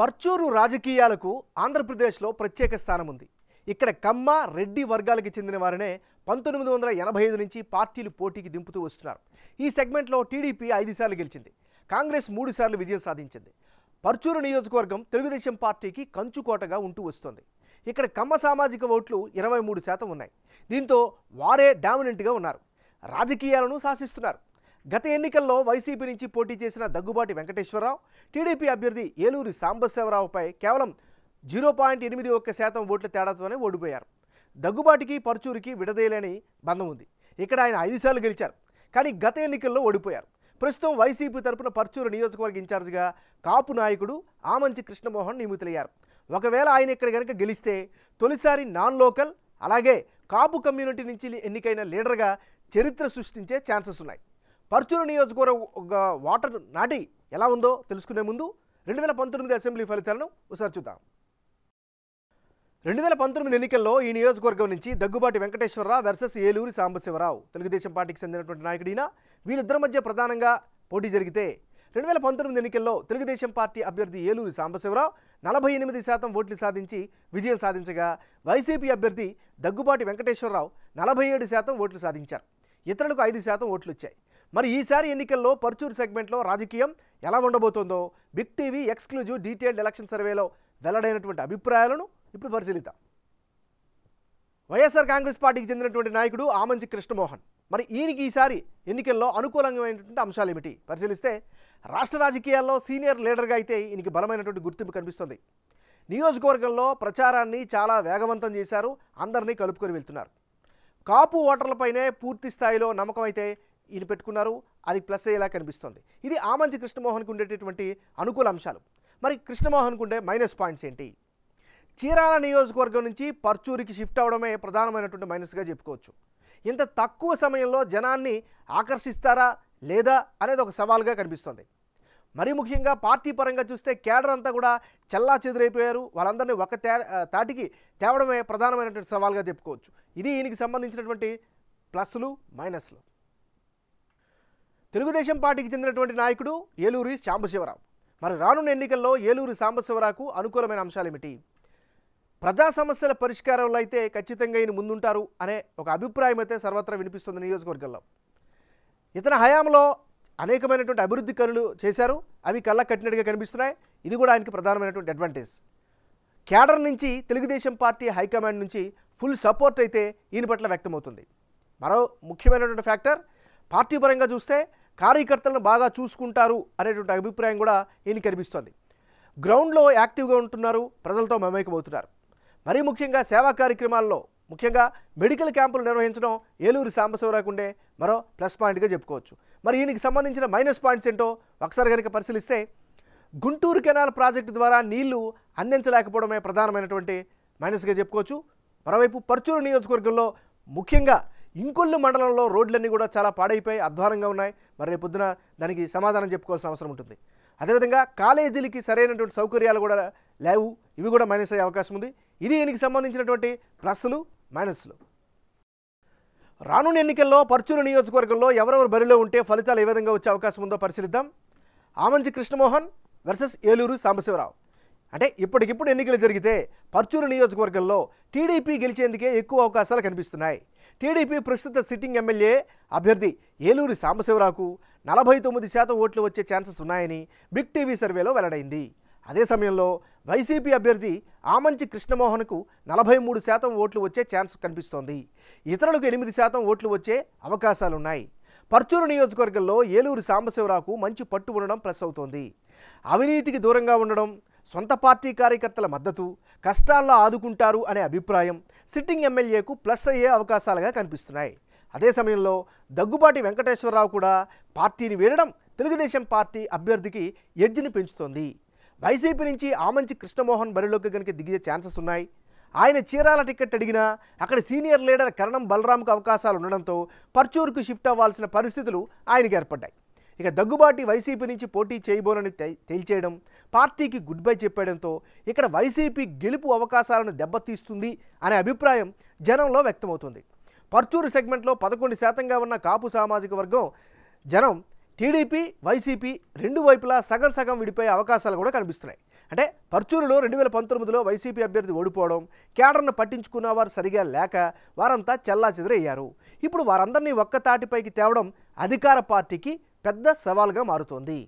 పర్చూరు రాజకీయాలకు ఆంధ్రప్రదేశ్లో ప్రత్యేక స్థానం ఉంది ఇక్కడ కమ్మ రెడ్డి వర్గాలకు చెందిన వారినే పంతొమ్మిది వందల ఎనభై ఐదు నుంచి పార్టీలు పోటీకి దింపుతూ వస్తున్నారు ఈ సెగ్మెంట్లో టీడీపీ ఐదుసార్లు గెలిచింది కాంగ్రెస్ మూడుసార్లు విజయం సాధించింది పర్చూరు నియోజకవర్గం తెలుగుదేశం పార్టీకి కంచుకోటగా ఉంటూ వస్తోంది ఇక్కడ కమ్మ సామాజిక ఓట్లు ఇరవై మూడు శాతం ఉన్నాయి దీంతో వారే డామినెంట్గా ఉన్నారు రాజకీయాలను శాసిస్తున్నారు గత ఎన్నికల్లో వైసీపీ నుంచి పోటీ చేసిన దగ్గుబాటి వెంకటేశ్వరరావు టీడీపీ అభ్యర్థి ఏలూరి సాంబశివరావుపై కేవలం జీరో పాయింట్ ఎనిమిది ఒక్క శాతం ఓట్ల తేడాతోనే ఓడిపోయారు దగ్గుబాటికి పరుచూరికి విడదేయలేని బంధం ఉంది ఇక్కడ ఆయన ఐదు సార్లు గెలిచారు కానీ గత ఎన్నికల్లో ఓడిపోయారు ప్రస్తుతం వైసీపీ తరపున పరుచూరు నియోజకవర్గ ఇన్ఛార్జిగా కాపు నాయకుడు ఆమంచి కృష్ణమోహన్ నియమితులయ్యారు ఒకవేళ ఆయన ఇక్కడ కనుక గెలిస్తే తొలిసారి నాన్ లోకల్ అలాగే కాపు కమ్యూనిటీ నుంచి ఎన్నికైన లీడర్గా చరిత్ర సృష్టించే ఛాన్సెస్ ఉన్నాయి పర్చూరు నియోజకవర్గ వాటర్ నాటి ఎలా ఉందో తెలుసుకునే ముందు రెండు వేల పంతొమ్మిది అసెంబ్లీ ఫలితాలను ఒకసారి చూద్దాం రెండు వేల పంతొమ్మిది ఎన్నికల్లో ఈ నియోజకవర్గం నుంచి దగ్గుబాటి వెంకటేశ్వరరావు వెర్సెస్ ఏలూరి సాంబశివరావు తెలుగుదేశం పార్టీకి చెందినటువంటి నాయకుడిన వీళ్ళిద్దరి మధ్య ప్రధానంగా పోటీ జరిగితే రెండు వేల పంతొమ్మిది ఎన్నికల్లో తెలుగుదేశం పార్టీ అభ్యర్థి ఏలూరి సాంబశివరావు నలభై ఎనిమిది శాతం ఓట్లు సాధించి విజయం సాధించగా వైసీపీ అభ్యర్థి దగ్గుబాటి వెంకటేశ్వరరావు నలభై ఏడు శాతం ఓట్లు సాధించారు ఇతరులకు ఐదు శాతం ఓట్లు వచ్చాయి మరి ఈసారి ఎన్నికల్లో పర్చూర్ సెగ్మెంట్లో రాజకీయం ఎలా ఉండబోతుందో big TV exclusive detailed election సర్వేలో వెల్లడైనటువంటి అభిప్రాయాలను ఇప్పుడు పరిశీలిద్దాం వైఎస్ఆర్ కాంగ్రెస్ పార్టీకి చెందినటువంటి నాయకుడు ఆమంచి కృష్ణమోహన్ మరి ఈయనకి ఈసారి ఎన్నికల్లో అనుకూలంగా అంశాలు ఏమిటి పరిశీలిస్తే రాష్ట్ర రాజకీయాల్లో సీనియర్ లీడర్గా అయితే ఈయనకి బలమైనటువంటి గుర్తింపు కనిపిస్తుంది నియోజకవర్గంలో ప్రచారాన్ని చాలా వేగవంతం చేశారు అందరినీ కలుపుకొని వెళ్తున్నారు కాపు ఓటర్లపైనే పూర్తి స్థాయిలో నమ్మకం అయితే ఈయన పెట్టుకున్నారు అది ప్లస్ అయ్యేలా కనిపిస్తుంది ఇది ఆమంచి కృష్ణమోహన్కి ఉండేటటువంటి అనుకూల అంశాలు మరి కృష్ణమోహన్కి ఉండే మైనస్ పాయింట్స్ ఏంటి చీరాల నియోజకవర్గం నుంచి పర్చూరికి షిఫ్ట్ అవడమే ప్రధానమైనటువంటి మైనస్గా చెప్పుకోవచ్చు ఇంత తక్కువ సమయంలో జనాన్ని ఆకర్షిస్తారా లేదా అనేది ఒక సవాల్గా కనిపిస్తుంది మరీ ముఖ్యంగా పార్టీ పరంగా చూస్తే కేడర్ అంతా కూడా చల్లా చెదురైపోయారు వాళ్ళందరినీ ఒక తే తాటికి తేవడమే ప్రధానమైనటువంటి సవాల్గా చెప్పుకోవచ్చు ఇది ఈయనకి సంబంధించినటువంటి ప్లస్లు మైనస్లు తెలుగుదేశం పార్టీకి చెందినటువంటి నాయకుడు ఏలూరి సాంబశివరావు మరి రానున్న ఎన్నికల్లో ఏలూరి సాంబశివరావుకు అనుకూలమైన అంశాలేమిటి ప్రజా సమస్యల పరిష్కారంలో అయితే ఖచ్చితంగా ఈయన ముందుంటారు అనే ఒక అభిప్రాయం అయితే సర్వత్రా వినిపిస్తుంది నియోజకవర్గంలో ఇతని హయాంలో అనేకమైనటువంటి అభివృద్ధి పనులు చేశారు అవి కళ్ళ కట్టినట్టుగా కనిపిస్తున్నాయి ఇది కూడా ఆయనకి ప్రధానమైనటువంటి అడ్వాంటేజ్ క్యాడర్ నుంచి తెలుగుదేశం పార్టీ హైకమాండ్ నుంచి ఫుల్ సపోర్ట్ అయితే ఈయన పట్ల వ్యక్తమవుతుంది మరో ముఖ్యమైనటువంటి ఫ్యాక్టర్ పార్టీ పరంగా చూస్తే కార్యకర్తలను బాగా చూసుకుంటారు అనేటువంటి అభిప్రాయం కూడా ఈయన కనిపిస్తోంది గ్రౌండ్లో యాక్టివ్గా ఉంటున్నారు ప్రజలతో మమేకమవుతున్నారు మరీ ముఖ్యంగా సేవా కార్యక్రమాల్లో ముఖ్యంగా మెడికల్ క్యాంపులు నిర్వహించడం ఏలూరు సాంబశివరావుకు ఉండే మరో ప్లస్ పాయింట్గా చెప్పుకోవచ్చు మరి ఈయనకి సంబంధించిన మైనస్ పాయింట్స్ ఏంటో ఒకసారి కనుక పరిశీలిస్తే గుంటూరు కెనాల్ ప్రాజెక్టు ద్వారా నీళ్లు అందించలేకపోవడమే ప్రధానమైనటువంటి మైనస్గా చెప్పుకోవచ్చు మరోవైపు పర్చూరు నియోజకవర్గంలో ముఖ్యంగా ఇంకొల్లు మండలంలో రోడ్లన్నీ కూడా చాలా పాడైపోయి అధ్వానంగా ఉన్నాయి మరి రేపు పొద్దున దానికి సమాధానం చెప్పుకోవాల్సిన అవసరం ఉంటుంది అదేవిధంగా కాలేజీలకి సరైనటువంటి సౌకర్యాలు కూడా లేవు ఇవి కూడా మైనస్ అయ్యే అవకాశం ఉంది ఇది దీనికి సంబంధించినటువంటి ప్లస్లు మైనస్లు రానున్న ఎన్నికల్లో పర్చూరు నియోజకవర్గంలో ఎవరెవరు బరిలో ఉంటే ఫలితాలు ఏ విధంగా వచ్చే అవకాశం ఉందో పరిశీలిద్దాం ఆమంచి కృష్ణమోహన్ వర్సెస్ ఏలూరు సాంబశివరావు అంటే ఇప్పటికిప్పుడు ఎన్నికలు జరిగితే పర్చూరు నియోజకవర్గంలో టీడీపీ గెలిచేందుకే ఎక్కువ అవకాశాలు కనిపిస్తున్నాయి టీడీపీ ప్రస్తుత సిట్టింగ్ ఎమ్మెల్యే అభ్యర్థి ఏలూరి సాంబశివరావుకు నలభై తొమ్మిది శాతం ఓట్లు వచ్చే ఛాన్సెస్ ఉన్నాయని బిగ్ టీవీ సర్వేలో వెల్లడైంది అదే సమయంలో వైసీపీ అభ్యర్థి ఆమంచి కృష్ణమోహన్కు నలభై మూడు శాతం ఓట్లు వచ్చే ఛాన్స్ కనిపిస్తోంది ఇతరులకు ఎనిమిది శాతం ఓట్లు వచ్చే అవకాశాలున్నాయి పర్చూరు నియోజకవర్గంలో ఏలూరు సాంబశివరావుకు మంచి పట్టు ఉండడం ప్లస్ అవుతోంది అవినీతికి దూరంగా ఉండడం సొంత పార్టీ కార్యకర్తల మద్దతు కష్టాల్లో ఆదుకుంటారు అనే అభిప్రాయం సిట్టింగ్ ఎమ్మెల్యేకు ప్లస్ అయ్యే అవకాశాలుగా కనిపిస్తున్నాయి అదే సమయంలో దగ్గుబాటి వెంకటేశ్వరరావు కూడా పార్టీని వీడడం తెలుగుదేశం పార్టీ అభ్యర్థికి ఎడ్జిని పెంచుతోంది వైసీపీ నుంచి ఆమంచి కృష్ణమోహన్ బరిలోకి కనుక దిగే ఛాన్సెస్ ఉన్నాయి ఆయన చీరాల టికెట్ అడిగినా అక్కడ సీనియర్ లీడర్ కరణం బలరాంకు అవకాశాలు ఉండడంతో పర్చూరుకు షిఫ్ట్ అవ్వాల్సిన పరిస్థితులు ఆయనకు ఏర్పడ్డాయి ఇక దగ్గుబాటి వైసీపీ నుంచి పోటీ చేయబోనని తేల్చేయడం పార్టీకి గుడ్ బై చెప్పడంతో ఇక్కడ వైసీపీ గెలుపు అవకాశాలను దెబ్బతీస్తుంది అనే అభిప్రాయం జనంలో వ్యక్తమవుతుంది పర్చూరు సెగ్మెంట్లో పదకొండు శాతంగా ఉన్న కాపు సామాజిక వర్గం జనం టీడీపీ వైసీపీ రెండు వైపులా సగం సగం విడిపోయే అవకాశాలు కూడా కనిపిస్తున్నాయి అంటే పర్చూరులో రెండు వేల పంతొమ్మిదిలో వైసీపీ అభ్యర్థి ఓడిపోవడం కేడర్ను పట్టించుకున్న వారు సరిగా లేక వారంతా చెల్లాచెదురయ్యారు ఇప్పుడు వారందరినీ ఒక్క తాటిపైకి తేవడం అధికార పార్టీకి పెద్ద సవాల్గా మారుతోంది